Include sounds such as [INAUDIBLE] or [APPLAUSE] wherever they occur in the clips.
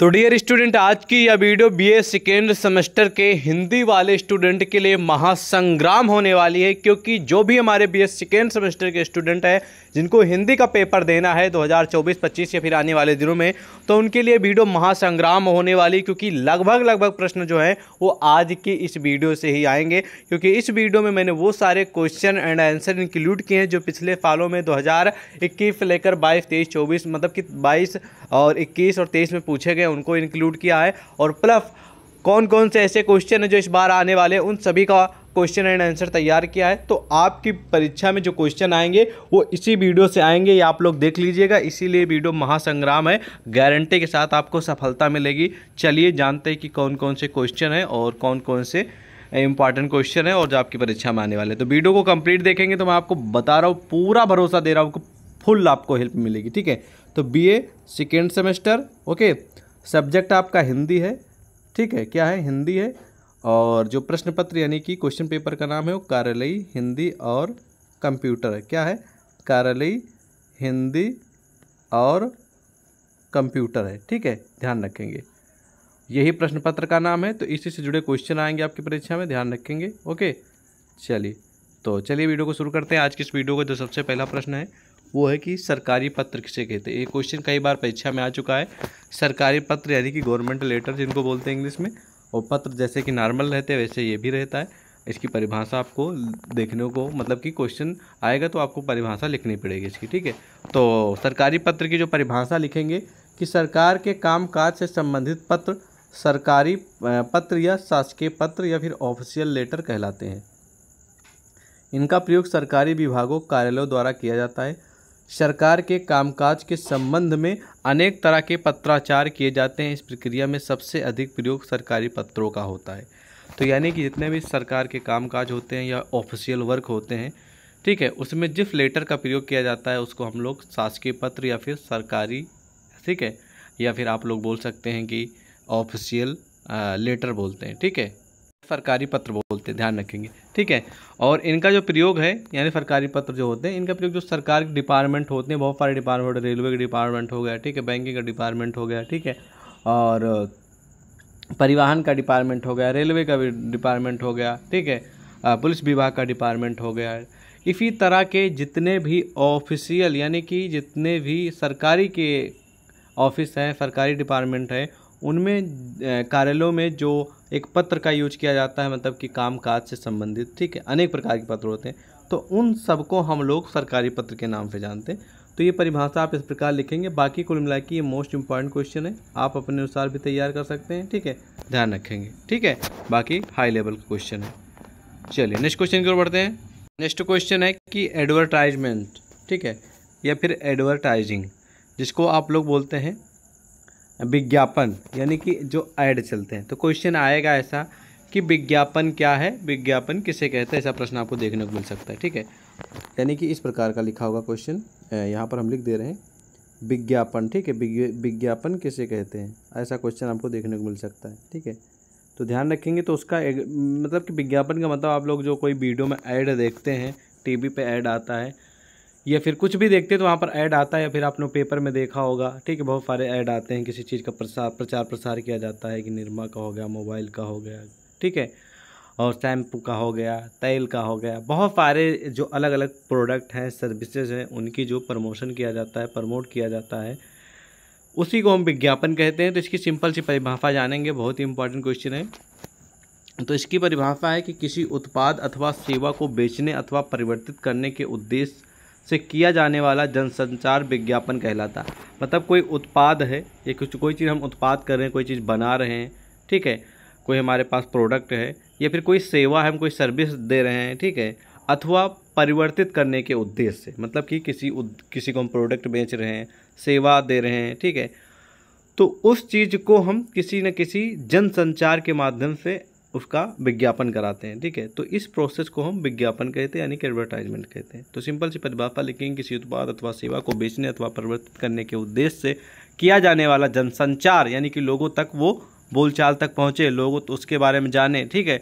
तो dear student आज की यह वीडियो बीए सेकेंड सेमेस्टर के हिंदी वाले स्टूडेंट के लिए महासंग्राम होने वाली है क्योंकि जो भी हमारे बीए सेकेंड सेमेस्टर के स्टूडेंट हैं जिनको हिंदी का पेपर देना है 2024-25 या फिर आने वाले दिनों में तो उनके लिए वीडियो महासंग्राम होने वाली क्योंकि लगभग लगभग प्रश्न जो हैं वो आज की इस वीडियो से ही आएंगे क्योंकि इस वीडियो में मैंने वो सारे क्वेश्चन एंड आंसर इंक्लूड किए हैं जो पिछले सालों में दो से लेकर बाईस तेईस चौबीस मतलब कि बाईस और इक्कीस और तेईस में पूछे गए हैं उनको इंक्लूड किया है और प्लस कौन कौन से ऐसे क्वेश्चन हैं जो इस बार आने वाले उन सभी का क्वेश्चन एंड आंसर तैयार किया है तो आपकी परीक्षा में जो क्वेश्चन आएंगे वो इसी वीडियो से आएंगे ये आप लोग देख लीजिएगा इसीलिए वीडियो महासंग्राम है गारंटी के साथ आपको सफलता मिलेगी चलिए जानते हैं कि कौन कौन से क्वेश्चन हैं और कौन कौन से इंपॉर्टेंट क्वेश्चन है और जो आपकी परीक्षा में आने वाले तो वीडियो को कंप्लीट देखेंगे तो मैं आपको बता रहा हूँ पूरा भरोसा दे रहा हूँ फुल आपको हेल्प मिलेगी ठीक है तो B A second semester okay subject आपका हिंदी है ठीक है क्या है हिंदी है और जो प्रश्न पत्र यानी कि क्वेश्चन पेपर का नाम है वो कार्यालय हिंदी और कंप्यूटर है क्या है कार्यालय हिंदी और कंप्यूटर है ठीक है ध्यान रखेंगे यही प्रश्न पत्र का नाम है तो इसी से जुड़े क्वेश्चन आएंगे आपकी परीक्षा में ध्यान रखेंगे ओके चलिए तो चलिए वीडियो को शुरू करते हैं आज की इस वीडियो का जो सबसे पहला प्रश्न है वो है कि सरकारी पत्र किसे कहते हैं ये क्वेश्चन कई बार परीक्षा में आ चुका है सरकारी पत्र यानी कि गवर्नमेंट लेटर जिनको बोलते हैं इंग्लिश में और पत्र जैसे कि नॉर्मल रहते हैं वैसे ये भी रहता है इसकी परिभाषा आपको देखने को मतलब कि क्वेश्चन आएगा तो आपको परिभाषा लिखनी पड़ेगी इसकी ठीक है तो सरकारी पत्र की जो परिभाषा लिखेंगे कि सरकार के कामकाज से संबंधित पत्र सरकारी पत्र या शासकीय पत्र या फिर ऑफिशियल लेटर कहलाते हैं इनका प्रयोग सरकारी विभागों कार्यालयों द्वारा किया जाता है सरकार के कामकाज के संबंध में अनेक तरह के पत्राचार किए जाते हैं इस प्रक्रिया में सबसे अधिक प्रयोग सरकारी पत्रों का होता है तो यानी कि जितने भी सरकार के कामकाज होते हैं या ऑफिशियल वर्क होते हैं ठीक है उसमें जिस लेटर का प्रयोग किया जाता है उसको हम लोग शासकीय पत्र या फिर सरकारी ठीक है या फिर आप लोग बोल सकते हैं कि ऑफिशियल लेटर बोलते हैं ठीक है सरकारी पत्र बोलते हैं ध्यान रखेंगे ठीक है और इनका जो प्रयोग है यानी सरकारी पत्र जो होते हैं इनका प्रयोग जो सरकार के डिपार्टमेंट होते हैं बहुत सारे डिपार्टमेंट रेलवे के डिपार्टमेंट हो गया ठीक है बैंकिंग का डिपार्टमेंट हो गया ठीक है और परिवहन का डिपार्टमेंट हो गया रेलवे का डिपार्टमेंट हो गया ठीक है पुलिस विभाग का डिपार्टमेंट हो गया इसी तरह के जितने भी ऑफिशियल यानी कि जितने भी सरकारी के ऑफिस हैं सरकारी डिपार्टमेंट है उनमें कार्यालयों में जो एक पत्र का यूज किया जाता है मतलब कि काम काज से संबंधित ठीक है अनेक प्रकार के पत्र होते हैं तो उन सबको हम लोग सरकारी पत्र के नाम से जानते हैं तो ये परिभाषा आप इस प्रकार लिखेंगे बाकी कुल मिला के ये मोस्ट इंपॉर्टेंट क्वेश्चन है आप अपने अनुसार भी तैयार कर सकते हैं ठीक है ध्यान रखेंगे ठीक है बाकी हाई लेवल का क्वेश्चन है चलिए नेक्स्ट क्वेश्चन की ओर बढ़ते हैं नेक्स्ट क्वेश्चन है कि एडवर्टाइजमेंट ठीक है या फिर एडवर्टाइजिंग जिसको आप लोग बोलते हैं विज्ञापन यानी कि जो ऐड चलते हैं तो क्वेश्चन आएगा ऐसा कि विज्ञापन क्या है विज्ञापन किसे कहते हैं ऐसा प्रश्न आपको देखने को मिल सकता है ठीक है यानी कि इस प्रकार का लिखा होगा क्वेश्चन यहाँ पर हम लिख दे रहे हैं विज्ञापन ठीक है विज्ञापन किसे कहते हैं ऐसा क्वेश्चन आपको देखने को मिल सकता है ठीक है तो ध्यान रखेंगे तो उसका मतलब कि विज्ञापन का मतलब आप लोग जो कोई वीडियो में ऐड देखते हैं टीवी पे ऐड आता है या फिर कुछ भी देखते हैं तो वहाँ पर ऐड आता है या फिर आपने पेपर में देखा होगा ठीक है बहुत सारे ऐड आते हैं किसी चीज़ का प्रसार प्रचार प्रसार किया जाता है कि निरमा का हो गया मोबाइल का हो गया ठीक है और शैम्पू का हो गया तेल का हो गया बहुत सारे जो अलग अलग प्रोडक्ट हैं सर्विसेज हैं उनकी जो प्रमोशन किया जाता है प्रमोट किया जाता है उसी को हम विज्ञापन कहते हैं तो इसकी सिंपल सी परिभाषा जानेंगे बहुत ही इंपॉर्टेंट क्वेश्चन है तो इसकी परिभाषा है कि किसी उत्पाद अथवा सेवा को बेचने अथवा परिवर्तित करने के उद्देश्य से किया जाने वाला जनसंचार विज्ञापन कहलाता मतलब कोई उत्पाद है ये कुछ कोई चीज़ हम उत्पाद कर रहे हैं कोई चीज़ बना रहे हैं ठीक है कोई हमारे पास प्रोडक्ट है या फिर कोई सेवा है हम कोई सर्विस दे रहे हैं ठीक है अथवा परिवर्तित करने के उद्देश्य से मतलब कि किसी किसी को हम प्रोडक्ट बेच रहे हैं सेवा दे रहे हैं ठीक है तो उस चीज़ को हम किसी न किसी जनसंचार के माध्यम से उसका विज्ञापन कराते हैं ठीक है तो इस प्रोसेस को हम विज्ञापन कहते हैं यानी कि एडवर्टाइजमेंट कहते हैं तो सिंपल सी परिभाषा लिखेंगे किसी उत्पाद अथवा सेवा को बेचने अथवा परिवर्तित करने के उद्देश्य से किया जाने वाला जनसंचार यानी कि लोगों तक वो बोलचाल तक पहुँचे लोगों तो उसके बारे में जाने ठीक है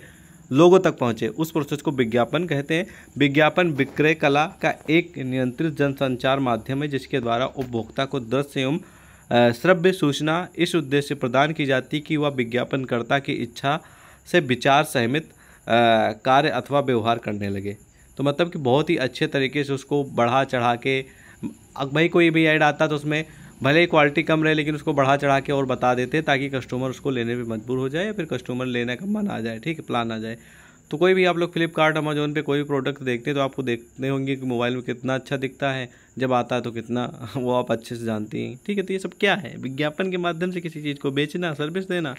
लोगों तक पहुँचे उस प्रोसेस को विज्ञापन कहते हैं विज्ञापन विक्रय कला का एक नियंत्रित जनसंचार माध्यम है जिसके द्वारा उपभोक्ता को दृश्य एवं श्रव्य सूचना इस उद्देश्य प्रदान की जाती कि वह विज्ञापनकर्ता की इच्छा से विचार सहमित कार्य अथवा व्यवहार करने लगे तो मतलब कि बहुत ही अच्छे तरीके से उसको बढ़ा चढ़ा के भाई कोई भी ऐड आता तो उसमें भले ही क्वालिटी कम रहे लेकिन उसको बढ़ा चढ़ा के और बता देते ताकि कस्टमर उसको लेने पर मजबूर हो जाए या फिर कस्टमर लेने का मन आ जाए ठीक है प्लान आ जाए तो कोई भी आप लोग फ्लिपकार्ट अमेजोन पे कोई भी प्रोडक्ट देखते हैं तो आपको देखते होंगे कि मोबाइल में कितना अच्छा दिखता है जब आता है तो कितना [LAUGHS] वो आप अच्छे से जानती हैं ठीक है तो ये सब क्या है विज्ञापन के माध्यम से किसी चीज़ को बेचना सर्विस देना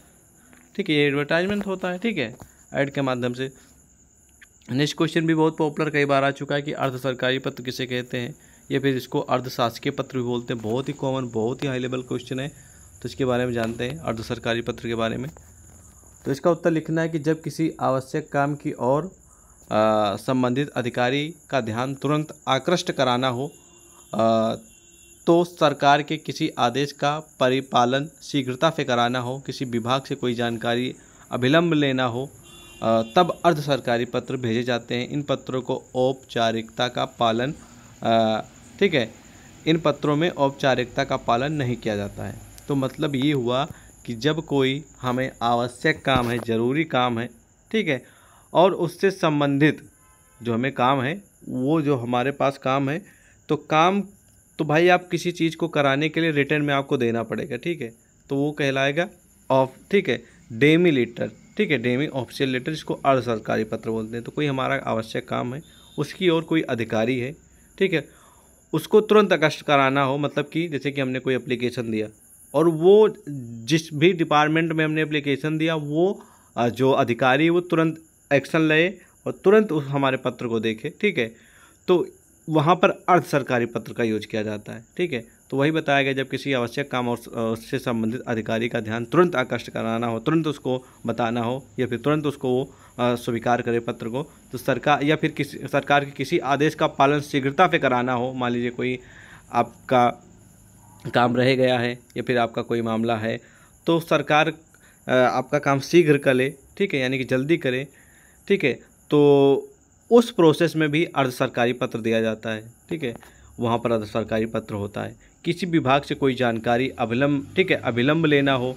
ठीक है ये एडवर्टाइजमेंट होता है ठीक है ऐड के माध्यम से नेक्स्ट क्वेश्चन भी बहुत पॉपुलर कई बार आ चुका है कि अर्ध सरकारी पत्र किसे कहते हैं या फिर इसको अर्धशासकीय पत्र भी बोलते हैं बहुत ही कॉमन बहुत ही हाई लेवल क्वेश्चन है तो इसके बारे में जानते हैं अर्ध सरकारी पत्र के बारे में तो इसका उत्तर लिखना है कि जब किसी आवश्यक काम की ओर संबंधित अधिकारी का ध्यान तुरंत आकृष्ट कराना हो तो सरकार के किसी आदेश का परिपालन शीघ्रता से कराना हो किसी विभाग से कोई जानकारी अभिलंब लेना हो तब अर्ध सरकारी पत्र भेजे जाते हैं इन पत्रों को औपचारिकता का पालन ठीक है इन पत्रों में औपचारिकता का पालन नहीं किया जाता है तो मतलब ये हुआ कि जब कोई हमें आवश्यक काम है ज़रूरी काम है ठीक है और उससे संबंधित जो हमें काम है वो जो हमारे पास काम है तो काम तो भाई आप किसी चीज़ को कराने के लिए रिटर्न में आपको देना पड़ेगा ठीक है तो वो कहलाएगा ऑफ ठीक है डेमी लेटर ठीक है डेमी ऑफिशियल लेटर इसको अर्ध सरकारी पत्र बोलते हैं तो कोई हमारा आवश्यक काम है उसकी और कोई अधिकारी है ठीक है उसको तुरंत अगस्त कराना हो मतलब कि जैसे कि हमने कोई एप्लीकेशन दिया और वो जिस भी डिपार्टमेंट में हमने एप्लीकेशन दिया वो जो अधिकारी वो तुरंत एक्शन ले और तुरंत उस हमारे पत्र को देखे ठीक है तो वहाँ पर अर्ध सरकारी पत्र का यूज किया जाता है ठीक है तो वही बताया गया जब किसी आवश्यक काम और उससे संबंधित अधिकारी का ध्यान तुरंत आकर्षित कराना हो तुरंत उसको बताना हो या फिर तुरंत उसको वो स्वीकार करे पत्र को तो सरकार या फिर किसी सरकार के किसी आदेश का पालन शीघ्रता पे कराना हो मान लीजिए कोई आपका काम रह गया है या फिर आपका कोई मामला है तो सरकार आपका काम शीघ्र कर ले ठीक है यानी कि जल्दी करे ठीक है तो उस प्रोसेस में भी अर्ध सरकारी पत्र दिया जाता है ठीक है वहाँ पर अर्ध सरकारी पत्र होता है किसी विभाग से कोई जानकारी अभिलंब ठीक है अभिलंब लेना हो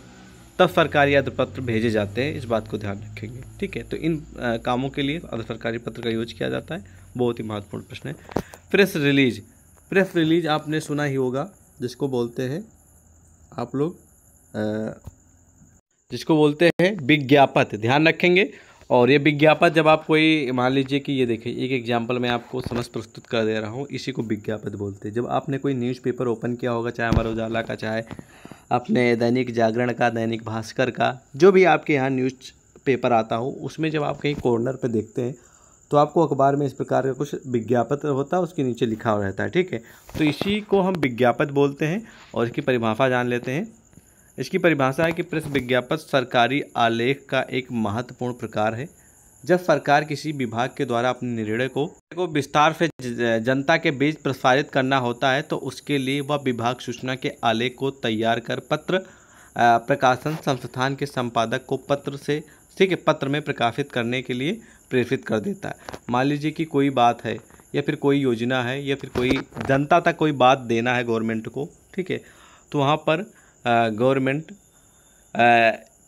तब सरकारी अर्ध पत्र भेजे जाते हैं इस बात को ध्यान रखेंगे ठीक है तो इन आ, कामों के लिए अर्ध सरकारी पत्र का यूज किया जाता है बहुत ही महत्वपूर्ण प्रश्न है प्रेस रिलीज प्रेस रिलीज आपने सुना ही होगा जिसको बोलते हैं आप लोग जिसको बोलते हैं विज्ञापत ध्यान रखेंगे और ये विज्ञापन जब आप कोई मान लीजिए कि ये देखें एक एग्जाम्पल मैं आपको समझ प्रस्तुत कर दे रहा हूँ इसी को विज्ञापन बोलते हैं जब आपने कोई न्यूज़पेपर ओपन किया होगा चाहे अमर उजाला का चाहे अपने दैनिक जागरण का दैनिक भास्कर का जो भी आपके यहाँ न्यूज़ पेपर आता हो उसमें जब आप कहीं कॉर्नर पर देखते हैं तो आपको अखबार में इस प्रकार का कुछ विज्ञापन होता है उसके नीचे लिखा रहता है ठीक है तो इसी को हम विज्ञापन बोलते हैं और इसकी परिभाषा जान लेते हैं इसकी परिभाषा है कि प्रेस विज्ञापन सरकारी आलेख का एक महत्वपूर्ण प्रकार है जब सरकार किसी विभाग के द्वारा अपने निर्णय को को विस्तार से जनता के बीच प्रसारित करना होता है तो उसके लिए वह विभाग सूचना के आलेख को तैयार कर पत्र प्रकाशन संस्थान के संपादक को पत्र से ठीक है पत्र में प्रकाशित करने के लिए प्रेरित कर देता है मान लीजिए कि कोई बात है या फिर कोई योजना है या फिर कोई जनता तक कोई बात देना है गवर्नमेंट को ठीक है तो वहाँ पर गवर्नमेंट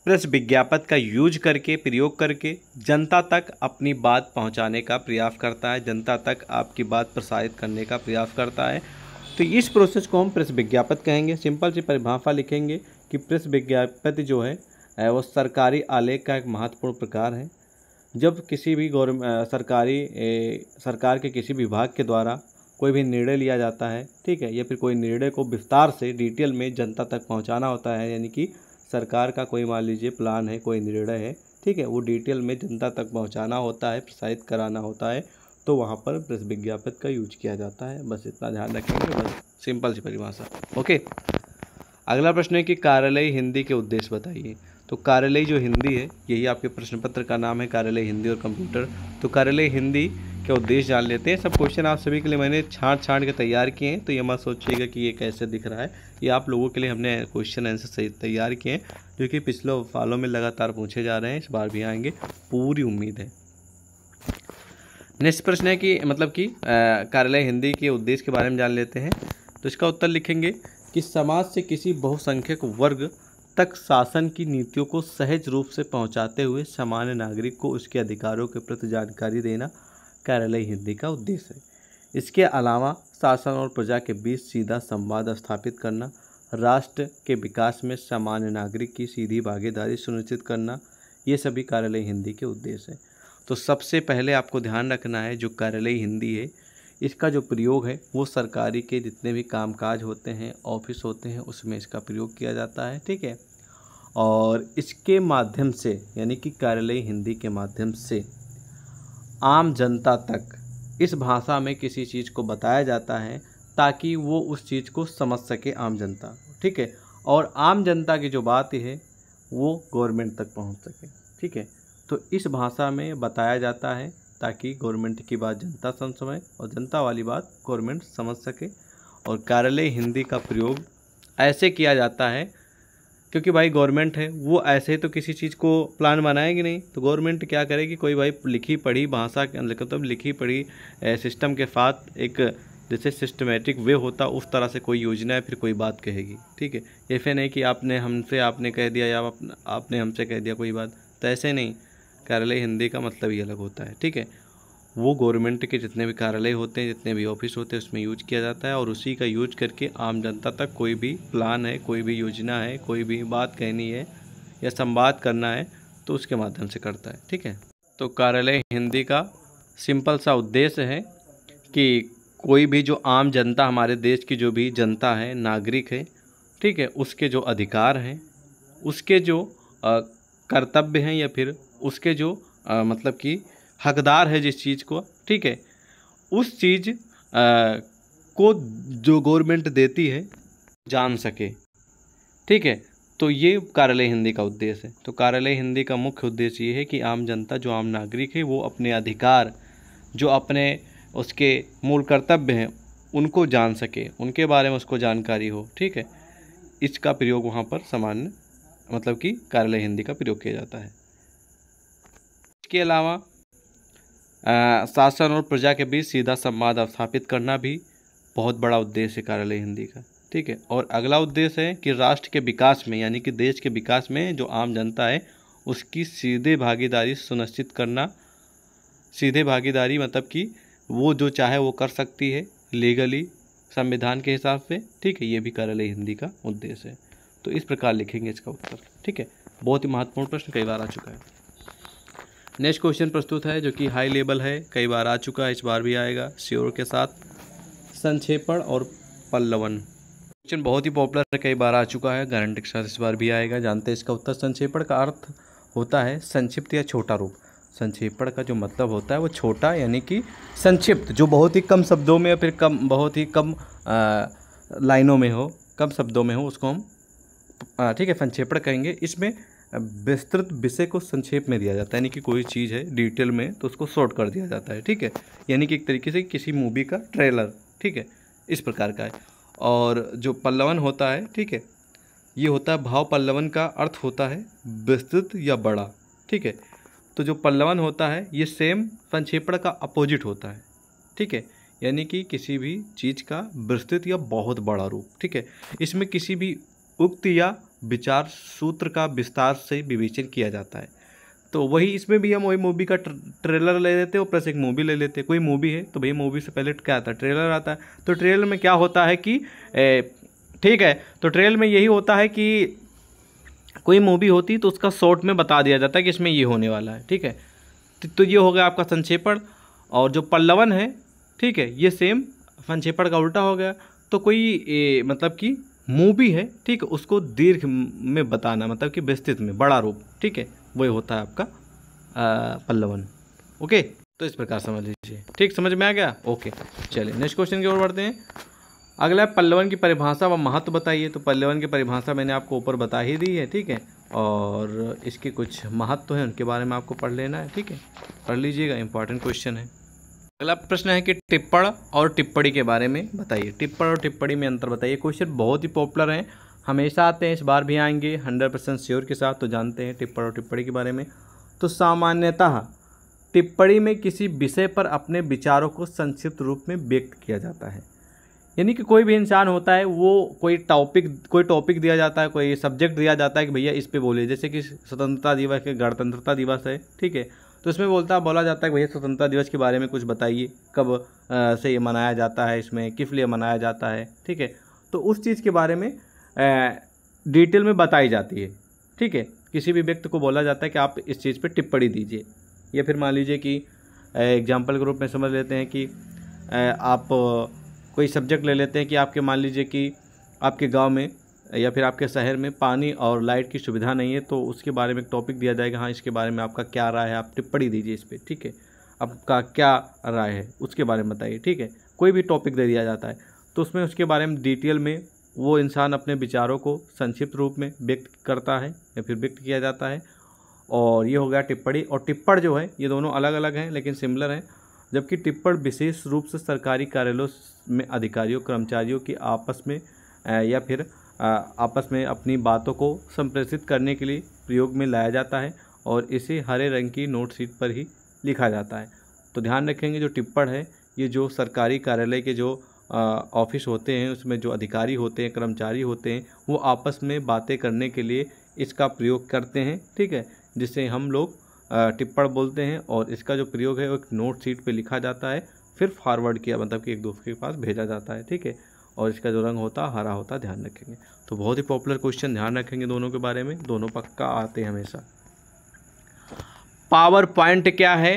प्रेस विज्ञापन का यूज करके प्रयोग करके जनता तक अपनी बात पहुंचाने का प्रयास करता है जनता तक आपकी बात प्रसारित करने का प्रयास करता है तो इस प्रोसेस को हम प्रेस विज्ञापन कहेंगे सिंपल सी परिभाषा लिखेंगे कि प्रेस विज्ञापन जो है वो सरकारी आलेख का एक महत्वपूर्ण प्रकार है जब किसी भी गौर सरकारी ए, सरकार के किसी विभाग के द्वारा कोई भी निर्णय लिया जाता है ठीक है या फिर कोई निर्णय को विस्तार से डिटेल में जनता तक पहुंचाना होता है यानी कि सरकार का कोई मान लीजिए प्लान है कोई निर्णय है ठीक है वो डिटेल में जनता तक पहुंचाना होता है प्रसारित कराना होता है तो वहाँ पर प्रेस विज्ञापन का यूज किया जाता है बस इतना ध्यान रखेंगे बस सिंपल सी परिभाषा ओके अगला प्रश्न है कि कार्यालय हिंदी के उद्देश्य बताइए तो कार्यालय जो हिंदी है यही आपके प्रश्न पत्र का नाम है कार्यालय हिंदी और कंप्यूटर तो कार्यालय हिंदी क्या उद्देश्य जान लेते हैं सब क्वेश्चन आप सभी के लिए मैंने छाँट छाँट के तैयार किए हैं तो ये मत सोचिएगा कि ये कैसे दिख रहा है ये आप लोगों के लिए हमने क्वेश्चन आंसर तैयार किए हैं जो कि पिछले सालों में लगातार पूछे जा रहे हैं इस बार भी आएंगे पूरी उम्मीद है नेक्स्ट प्रश्न है कि मतलब कि कार्यालय हिंदी के उद्देश्य के बारे में जान लेते हैं तो इसका उत्तर लिखेंगे कि समाज से किसी बहुसंख्यक वर्ग तक शासन की नीतियों को सहज रूप से पहुंचाते हुए सामान्य नागरिक को उसके अधिकारों के प्रति जानकारी देना कार्यालय हिंदी का उद्देश्य है इसके अलावा शासन और प्रजा के बीच सीधा संवाद स्थापित करना राष्ट्र के विकास में सामान्य नागरिक की सीधी भागीदारी सुनिश्चित करना ये सभी कार्यालय हिंदी के उद्देश्य हैं तो सबसे पहले आपको ध्यान रखना है जो कार्यालय हिंदी है इसका जो प्रयोग है वो सरकारी के जितने भी कामकाज होते हैं ऑफिस होते हैं उसमें इसका प्रयोग किया जाता है ठीक है और इसके माध्यम से यानी कि कार्यालय हिंदी के माध्यम से आम जनता तक इस भाषा में किसी चीज़ को बताया जाता है ताकि वो उस चीज़ को समझ सके आम जनता ठीक है और आम जनता की जो बात है वो गवर्नमेंट तक पहुंच सके ठीक है तो इस भाषा में बताया जाता है ताकि गवर्नमेंट की बात जनता समझ सके और जनता वाली बात गवर्नमेंट समझ सके और कार्यालय हिंदी का प्रयोग ऐसे किया जाता है क्योंकि भाई गवर्नमेंट है वो ऐसे तो किसी चीज़ को प्लान बनाएगी नहीं तो गवर्नमेंट क्या करेगी कोई भाई लिखी पढ़ी भाषा मतलब लिखी पढ़ी सिस्टम के साथ एक जैसे सिस्टमेटिक वे होता उस तरह से कोई योजना है फिर कोई बात कहेगी ठीक है ऐसे नहीं कि आपने हमसे आपने कह दिया या आप, आपने हमसे कह दिया कोई बात तो ऐसे नहीं कार्यालय हिंदी का मतलब ही अलग होता है ठीक है वो गवर्नमेंट के जितने भी कार्यालय होते हैं जितने भी ऑफिस होते हैं उसमें यूज किया जाता है और उसी का यूज करके आम जनता तक कोई भी प्लान है कोई भी योजना है कोई भी बात कहनी है या संवाद करना है तो उसके माध्यम से करता है ठीक है तो कार्यालय हिंदी का सिंपल सा उद्देश्य है कि कोई भी जो आम जनता हमारे देश की जो भी जनता है नागरिक है ठीक है उसके जो अधिकार हैं उसके जो कर्तव्य हैं या फिर उसके जो आ, मतलब कि हकदार है जिस चीज़ को ठीक है उस चीज़ को जो गवर्नमेंट देती है जान सके ठीक है तो ये कार्यालय हिंदी का उद्देश्य है तो कार्यालय हिंदी का मुख्य उद्देश्य ये है कि आम जनता जो आम नागरिक है वो अपने अधिकार जो अपने उसके मूल कर्तव्य हैं उनको जान सके उनके बारे में उसको जानकारी हो ठीक है इसका प्रयोग वहाँ पर सामान्य मतलब कि कार्यालय हिंदी का प्रयोग किया जाता है इसके अलावा शासन और प्रजा के बीच सीधा संवाद स्थापित करना भी बहुत बड़ा उद्देश्य है कार्यालय हिंदी का ठीक है और अगला उद्देश्य है कि राष्ट्र के विकास में यानी कि देश के विकास में जो आम जनता है उसकी सीधे भागीदारी सुनिश्चित करना सीधे भागीदारी मतलब कि वो जो चाहे वो कर सकती है लीगली संविधान के हिसाब से ठीक है ये भी कार्यालय हिंदी का उद्देश्य है तो इस प्रकार लिखेंगे इसका उत्तर ठीक है बहुत ही महत्वपूर्ण प्रश्न कई बार आ चुका है नेक्स्ट क्वेश्चन प्रस्तुत है जो कि हाई लेवल है कई बार आ चुका है इस बार भी आएगा श्योर के साथ संक्षेपण और पल्लवन क्वेश्चन बहुत ही पॉपुलर है कई बार आ चुका है गारंटी के साथ इस बार भी आएगा जानते हैं इसका उत्तर संक्षेपण का अर्थ होता है संक्षिप्त या छोटा रूप संक्षेपण का जो मतलब होता है वो छोटा यानी कि संक्षिप्त जो बहुत ही कम शब्दों में या फिर कम बहुत ही कम लाइनों में हो कम शब्दों में हो उसको हम ठीक है संक्षेपण कहेंगे इसमें विस्तृत विषय को संक्षेप में दिया जाता है यानी कि कोई चीज़ है डिटेल में तो उसको शॉर्ट कर दिया जाता है ठीक है यानी कि एक तरीके से किसी मूवी का ट्रेलर ठीक है इस प्रकार का है और जो पल्लवन होता है ठीक है ये होता है भाव पल्लवन का अर्थ होता है विस्तृत या बड़ा ठीक है तो जो पल्लवन होता है ये सेम संक्षेपण का अपोजिट होता है ठीक है यानी कि किसी भी चीज़ का विस्तृत या बहुत बड़ा रूप ठीक है इसमें किसी भी उक्त या विचार सूत्र का विस्तार से विवेचन किया जाता है तो वही इसमें भी हम वही मूवी का ट्रेलर ले लेते हैं और प्लस एक मूवी ले लेते हैं कोई मूवी है तो भैया मूवी से पहले क्या आता है ट्रेलर आता है तो ट्रेलर में क्या होता है कि ठीक है तो ट्रेलर में यही होता है कि कोई मूवी होती तो उसका शॉर्ट में बता दिया जाता है कि इसमें ये होने वाला है ठीक है तो, तो ये हो गया आपका संक्षेपण और जो पल्लवन है ठीक है ये सेम संक्षेपण का उल्टा हो गया तो कोई ए, मतलब कि मूवी है ठीक है उसको दीर्घ में बताना मतलब कि विस्तृत में बड़ा रूप ठीक है वही होता है आपका पल्लवन ओके तो इस प्रकार समझ लीजिए ठीक समझ में आ गया ओके चलिए नेक्स्ट क्वेश्चन की ओर बढ़ते हैं अगला है पल्लवन की परिभाषा व महत्व बताइए तो पल्लवन की परिभाषा मैंने आपको ऊपर बता ही दी है ठीक है और इसके कुछ महत्व हैं उनके बारे में आपको पढ़ लेना है ठीक है पढ़ लीजिएगा इंपॉर्टेंट क्वेश्चन है अगला प्रश्न है कि टिप्पण और टिप्पणी के बारे में बताइए टिप्पण और टिप्पणी में अंतर बताइए क्वेश्चन बहुत ही पॉपुलर हैं हमेशा आते हैं इस बार भी आएंगे हंड्रेड परसेंट श्योर के साथ तो जानते हैं टिप्पण और टिप्पणी के बारे में तो सामान्यतः टिप्पणी में किसी विषय पर अपने विचारों को संक्षिप्त रूप में व्यक्त किया जाता है यानी कि कोई भी इंसान होता है वो कोई टॉपिक कोई टॉपिक दिया जाता है कोई सब्जेक्ट दिया जाता है कि भैया इस पर बोले जैसे कि स्वतंत्रता दिवस है गणतंत्रता दिवस है ठीक है तो इसमें बोलता बोला जाता है भैया स्वतंत्रता दिवस के बारे में कुछ बताइए कब से ये मनाया जाता है इसमें किस लिए मनाया जाता है ठीक है तो उस चीज़ के बारे में डिटेल में बताई जाती है ठीक है किसी भी व्यक्ति को बोला जाता है कि आप इस चीज़ पर टिप्पणी दीजिए या फिर मान लीजिए कि एग्जाम्पल के रूप में समझ लेते हैं कि आप कोई सब्जेक्ट ले लेते हैं कि आपके मान लीजिए कि आपके गांव में या फिर आपके शहर में पानी और लाइट की सुविधा नहीं है तो उसके बारे में एक टॉपिक दिया जाएगा हाँ इसके बारे में आपका क्या राय है आप टिप्पणी दीजिए इस पर ठीक है आपका क्या राय है उसके बारे में बताइए ठीक है कोई भी टॉपिक दे दिया जाता है तो उसमें उसके बारे में डिटेल में वो इंसान अपने विचारों को संक्षिप्त रूप में व्यक्त करता है या फिर व्यक्त किया जाता है और ये हो गया टिप्पणी और टिप्पण जो है ये दोनों अलग अलग हैं लेकिन सिमिलर हैं जबकि टिप्पण विशेष रूप से सरकारी कार्यालयों में अधिकारियों कर्मचारियों की आपस में या फिर आपस में अपनी बातों को संप्रेषित करने के लिए प्रयोग में लाया जाता है और इसे हरे रंग की नोट शीट पर ही लिखा जाता है तो ध्यान रखेंगे जो टिप्पण है ये जो सरकारी कार्यालय के जो ऑफिस होते हैं उसमें जो अधिकारी होते हैं कर्मचारी होते हैं वो आपस में बातें करने के लिए इसका प्रयोग करते हैं ठीक है जिसे हम लोग टिप्पण बोलते हैं और इसका जो प्रयोग है वो एक नोट शीट पर लिखा जाता है फिर फॉरवर्ड किया मतलब कि एक दूसरे के पास भेजा जाता है ठीक है और इसका जो रंग होता हरा होता ध्यान रखेंगे तो बहुत ही पॉपुलर क्वेश्चन ध्यान रखेंगे दोनों के बारे में दोनों पक्का आते हैं हमेशा पावर पॉइंट क्या है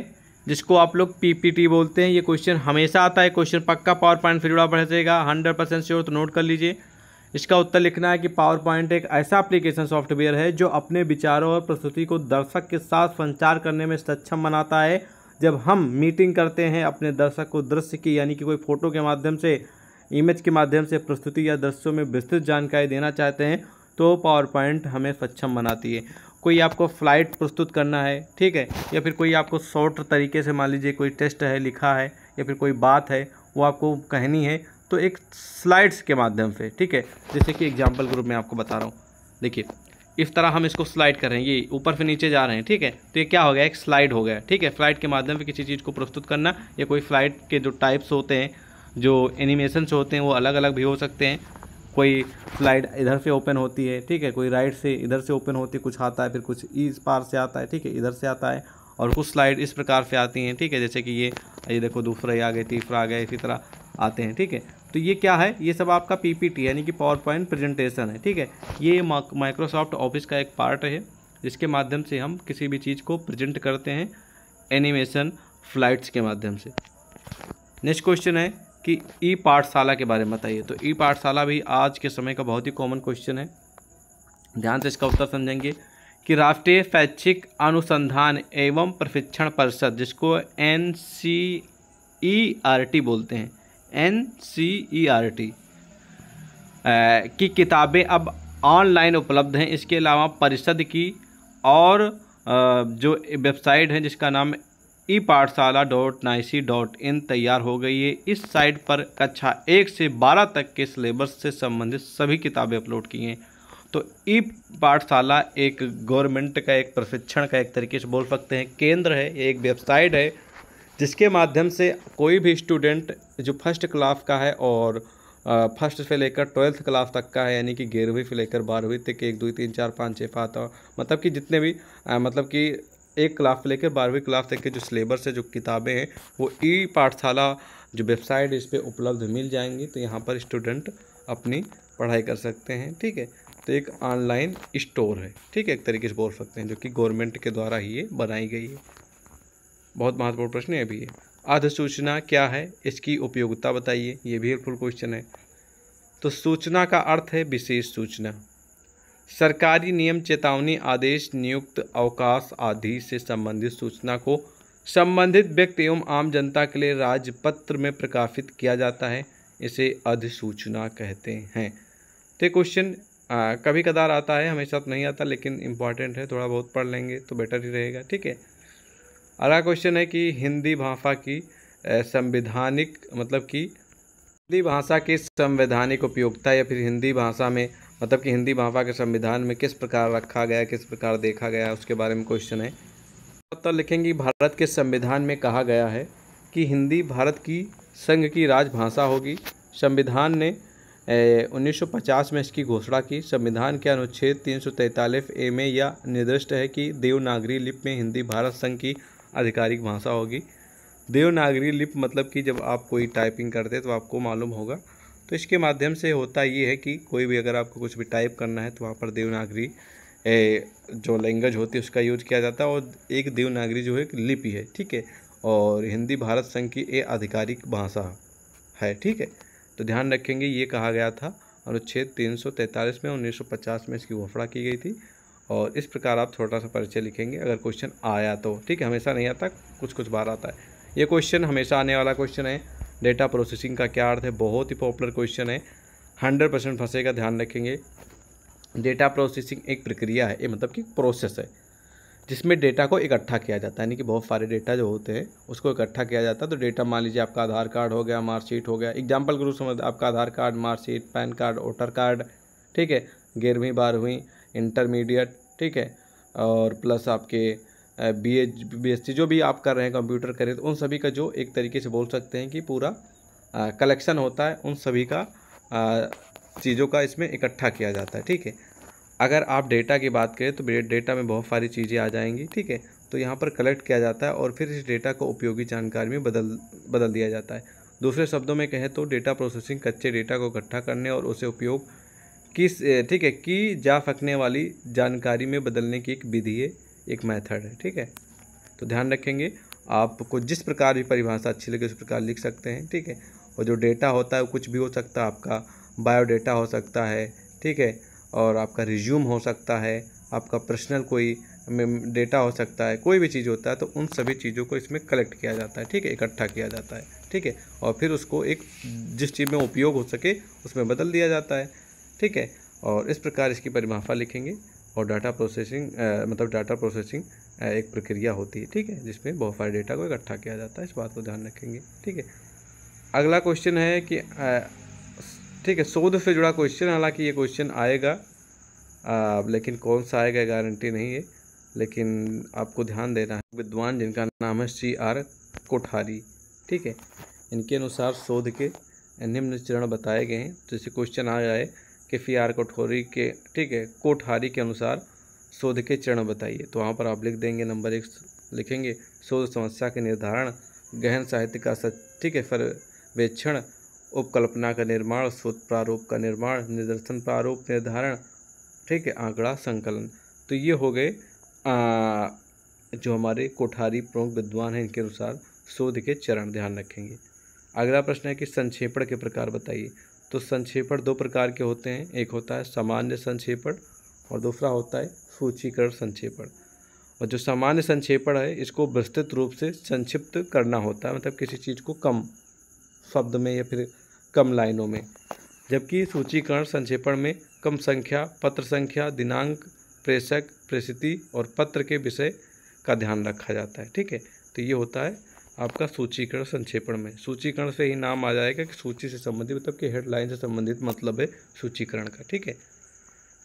जिसको आप लोग पीपीटी बोलते हैं ये क्वेश्चन हमेशा आता है क्वेश्चन पक्का पावर पॉइंट फिर जुड़ा जाएगा हंड्रेड परसेंट श्योर तो नोट कर लीजिए इसका उत्तर लिखना है कि पावर पॉइंट एक ऐसा एप्लीकेशन सॉफ्टवेयर है जो अपने विचारों और प्रस्तुति को दर्शक के साथ संचार करने में सक्षम बनाता है जब हम मीटिंग करते हैं अपने दर्शक को दृश्य की यानी कि कोई फोटो के माध्यम से इमेज के माध्यम से प्रस्तुति या दृश्यों में विस्तृत जानकारी देना चाहते हैं तो पावर पॉइंट हमें सक्षम बनाती है कोई आपको फ्लाइट प्रस्तुत करना है ठीक है या फिर कोई आपको शॉर्ट तरीके से मान लीजिए कोई टेस्ट है लिखा है या फिर कोई बात है वो आपको कहनी है तो एक स्लाइड्स के माध्यम से ठीक है जैसे कि एग्जाम्पल ग्रुप में आपको बता रहा हूँ देखिए इस तरह हम इसको स्लाइड कर रहे हैं ये ऊपर से नीचे जा रहे हैं ठीक है तो ये क्या हो गया एक स्लाइड हो गया ठीक है फ्लाइट के माध्यम से किसी चीज़ को प्रस्तुत करना या कोई फ्लाइट के जो टाइप्स होते हैं जो एनिमेशन्स होते हैं वो अलग अलग भी हो सकते हैं कोई स्लाइड इधर से ओपन होती है ठीक है कोई राइट से इधर से ओपन होती है कुछ आता है फिर कुछ इस पार से आता है ठीक है इधर से आता है और कुछ स्लाइड इस प्रकार से आती हैं ठीक है जैसे कि ये ये देखो दूसरा ही आ गए तीसरा आ गया इसी तरह आते हैं ठीक है तो ये क्या है ये सब आपका पी यानी कि पावर पॉइंट प्रजेंटेशन है ठीक है ये माइक्रोसॉफ्ट ऑफिस का एक पार्ट है जिसके माध्यम से हम किसी भी चीज़ को प्रजेंट करते हैं एनिमेशन फ्लाइट्स के माध्यम से नेक्स्ट क्वेश्चन है कि ई पाठशाला के बारे में बताइए तो ई पाठशाला भी आज के समय का बहुत ही कॉमन क्वेश्चन है ध्यान से इसका उत्तर समझेंगे कि राष्ट्रीय शैक्षिक अनुसंधान एवं प्रशिक्षण परिषद जिसको N C E R T बोलते हैं N C E R T की किताबें अब ऑनलाइन उपलब्ध हैं इसके अलावा परिषद की और जो वेबसाइट है जिसका नाम ई पाठशाला डॉट नाइसी डॉट इन तैयार हो गई है इस साइट पर कक्षा एक से बारह तक के सिलेबस से संबंधित सभी किताबें अपलोड की हैं तो ई पाठशाला एक गवर्नमेंट का एक प्रशिक्षण का एक तरीके से बोल सकते हैं केंद्र है एक वेबसाइट है जिसके माध्यम से कोई भी स्टूडेंट जो फर्स्ट क्लास का है और फर्स्ट से लेकर ट्वेल्थ क्लास तक का है यानी कि ग्यारहवीं से लेकर बारहवीं तक एक दो तीन चार पाँच छः सात मतलब कि जितने भी आ, मतलब कि एक क्लास से लेकर बारहवीं क्लास तक के जो सिलेबस है जो किताबें हैं वो ई पाठशाला जो वेबसाइट इस पर उपलब्ध मिल जाएंगी तो यहाँ पर स्टूडेंट अपनी पढ़ाई कर सकते हैं ठीक है तो एक ऑनलाइन स्टोर है ठीक है एक तरीके से बोल सकते हैं जो कि गवर्नमेंट के द्वारा ही ये बनाई गई है बहुत महत्वपूर्ण प्रश्न है अभी ये अधिसूचना क्या है इसकी उपयोगिता बताइए ये भी हेल्पफुल क्वेश्चन है तो सूचना का अर्थ है विशेष सूचना सरकारी नियम चेतावनी आदेश नियुक्त अवकाश आदि से संबंधित सूचना को संबंधित व्यक्ति एवं आम जनता के लिए राजपत्र में प्रकाशित किया जाता है इसे अधिसूचना कहते हैं तो क्वेश्चन कभी कदार आता है हमेशा तो नहीं आता लेकिन इम्पॉर्टेंट है थोड़ा बहुत पढ़ लेंगे तो बेटर ही रहेगा ठीक है अगला क्वेश्चन है कि हिंदी भाषा की संवैधानिक मतलब कि हिंदी भाषा की संवैधानिक उपयोगिता या फिर हिंदी भाषा में मतलब कि हिंदी भाषा के संविधान में किस प्रकार रखा गया किस प्रकार देखा गया उसके बारे में क्वेश्चन है तो लिखेंगे भारत के संविधान में कहा गया है कि हिंदी भारत की संघ की राजभाषा होगी संविधान ने 1950 में इसकी घोषणा की संविधान के अनुच्छेद तीन ए में यह निर्दिष्ट है कि देवनागरी लिप में हिंदी भारत संघ की आधिकारिक भाषा होगी देवनागरी लिप मतलब कि जब आप कोई टाइपिंग करते तो आपको मालूम होगा तो इसके माध्यम से होता ये है कि कोई भी अगर आपको कुछ भी टाइप करना है तो वहाँ पर देवनागरी जो लैंग्वेज होती है उसका यूज किया जाता है और एक देवनागरी जो है एक लिपि है ठीक है और हिंदी भारत संघ की ये आधिकारिक भाषा है ठीक है तो ध्यान रखेंगे ये कहा गया था अनुच्छेद तीन सौ तैंतालीस में उन्नीस सौ पचास में इसकी घोषणा की गई थी और इस प्रकार आप छोटा सा परिचय लिखेंगे अगर क्वेश्चन आया तो ठीक है हमेशा नहीं आता कुछ कुछ बार आता है ये क्वेश्चन हमेशा आने वाला क्वेश्चन है डेटा प्रोसेसिंग का क्या अर्थ है बहुत ही पॉपुलर क्वेश्चन है हंड्रेड परसेंट फंसेगा ध्यान रखेंगे डेटा प्रोसेसिंग एक प्रक्रिया है ये मतलब कि प्रोसेस है जिसमें डेटा को इकट्ठा किया जाता है यानी कि बहुत सारे डेटा जो होते हैं उसको इकट्ठा किया जाता है तो डेटा मान लीजिए आपका आधार कार्ड हो गया मार्कशीट हो गया एग्जाम्पल ग्रुप समझ आपका Aadhaar card marksheet PAN card voter card ठीक है ग्यारहवीं बारहवीं इंटरमीडिएट ठीक है और प्लस आपके B H B S C जो भी आप कर रहे हैं कंप्यूटर करें तो उन सभी का जो एक तरीके से बोल सकते हैं कि पूरा कलेक्शन होता है उन सभी का चीज़ों का इसमें इकट्ठा किया जाता है ठीक है अगर आप डेटा की बात करें तो डेटा में बहुत सारी चीज़ें आ जाएंगी ठीक है तो यहाँ पर कलेक्ट किया जाता है और फिर इस डेटा को उपयोगी जानकारी में बदल बदल दिया जाता है दूसरे शब्दों में कहें तो डेटा प्रोसेसिंग कच्चे डेटा को इकट्ठा करने और उसे उपयोग किस ठीक है की जा सकने वाली जानकारी में बदलने की एक विधि है एक मेथड है ठीक है तो ध्यान रखेंगे आपको जिस प्रकार भी परिभाषा अच्छी लगे उस प्रकार लिख सकते हैं ठीक है और जो डेटा होता है कुछ भी हो सकता है आपका बायोडेटा हो सकता है ठीक है और आपका रिज्यूम हो सकता है आपका पर्सनल कोई डेटा हो सकता है कोई भी चीज़ होता है तो उन सभी चीज़ों को इसमें कलेक्ट किया जाता है ठीक है इकट्ठा किया जाता है ठीक है और फिर उसको एक जिस चीज़ में उपयोग हो सके उसमें बदल दिया जाता है ठीक है और इस प्रकार इसकी परिभाषा लिखेंगे और डाटा प्रोसेसिंग मतलब डाटा प्रोसेसिंग एक प्रक्रिया होती है ठीक है जिसमें बहुत सारे डेटा को इकट्ठा किया जाता है इस बात को ध्यान रखेंगे ठीक है अगला क्वेश्चन है कि ठीक है शोध से जुड़ा क्वेश्चन हालांकि ये क्वेश्चन आएगा आ, लेकिन कौन सा आएगा गारंटी नहीं है लेकिन आपको ध्यान देना है विद्वान जिनका नाम है सी आर कोठारी ठीक है इनके अनुसार शोध के निम्न चरण बताए गए हैं जैसे तो क्वेश्चन आ जाए के फी आर कोठोरी के ठीक है कोठारी के अनुसार शोध के चरण बताइए तो वहाँ पर आप लिख देंगे नंबर एक लिखेंगे शोध समस्या के निर्धारण गहन साहित्य का सच ठीक है सर्वेक्षण उपकल्पना का निर्माण शोध प्रारूप का निर्माण निदर्शन प्रारूप निर्धारण ठीक है आंकड़ा संकलन तो ये हो गए आ, जो हमारे कोठारी प्रमुख विद्वान हैं इनके अनुसार शोध के चरण ध्यान रखेंगे अगला प्रश्न है कि संक्षेपण के प्रकार बताइए तो संक्षेपण दो प्रकार के होते हैं एक होता है सामान्य संक्षेपण और दूसरा होता है सूचीकरण संक्षेपण और जो सामान्य संक्षेपण है इसको विस्तृत रूप से संक्षिप्त करना होता है मतलब किसी चीज़ को कम शब्द में या फिर कम लाइनों में जबकि सूचीकरण संक्षेपण में कम संख्या पत्र संख्या दिनांक प्रेषक प्रसिद्धि और पत्र के विषय का ध्यान रखा जाता है ठीक है तो ये होता है आपका सूचीकरण संक्षेपण में सूचीकरण से ही नाम आ जाएगा कि सूची से संबंधित मतलब कि हेडलाइन से संबंधित मतलब है सूचीकरण का ठीक है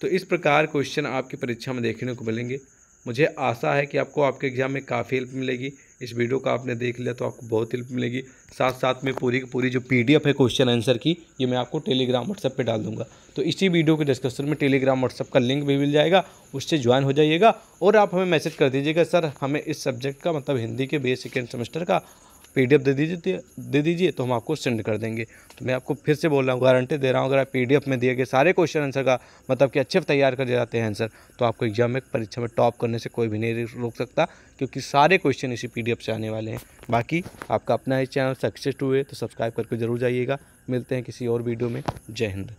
तो इस प्रकार क्वेश्चन आपकी परीक्षा में देखने को मिलेंगे मुझे आशा है कि आपको आपके एग्ज़ाम में काफ़ी हेल्प मिलेगी इस वीडियो का आपने देख लिया तो आपको बहुत हेल्प मिलेगी साथ साथ में पूरी की पूरी जो पीडीएफ है क्वेश्चन आंसर की ये मैं आपको टेलीग्राम व्हाट्सएप पे डाल दूंगा तो इसी वीडियो के डिस्क्रिप्शन में टेलीग्राम व्हाट्सएप का लिंक भी मिल जाएगा उससे ज्वाइन हो जाइएगा और आप हमें मैसेज कर दीजिएगा सर हमें इस सब्जेक्ट का मतलब हिंदी के बेस सेकेंड सेमेस्टर का पी दे दीजिए दे दीजिए तो हम आपको सेंड कर देंगे तो मैं आपको फिर से बोल रहा हूँ गारंटी दे रहा हूँ अगर आप पी में दिए गए सारे क्वेश्चन आंसर का मतलब कि अच्छे तैयार कर जाते हैं आंसर तो आपको एग्जाम में परीक्षा में टॉप करने से कोई भी नहीं रोक सकता क्योंकि सारे क्वेश्चन इसी पी से आने वाले हैं बाकी आपका अपना ही चैनल सक्सेस हुए तो सब्सक्राइब करके जरूर जाइएगा मिलते हैं किसी और वीडियो में जय हिंद